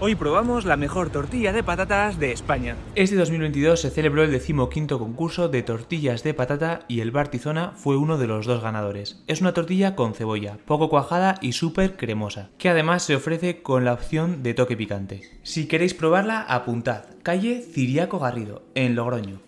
Hoy probamos la mejor tortilla de patatas de España. Este 2022 se celebró el decimoquinto concurso de tortillas de patata y el Bartizona fue uno de los dos ganadores. Es una tortilla con cebolla, poco cuajada y súper cremosa, que además se ofrece con la opción de toque picante. Si queréis probarla, apuntad. Calle Ciriaco Garrido, en Logroño.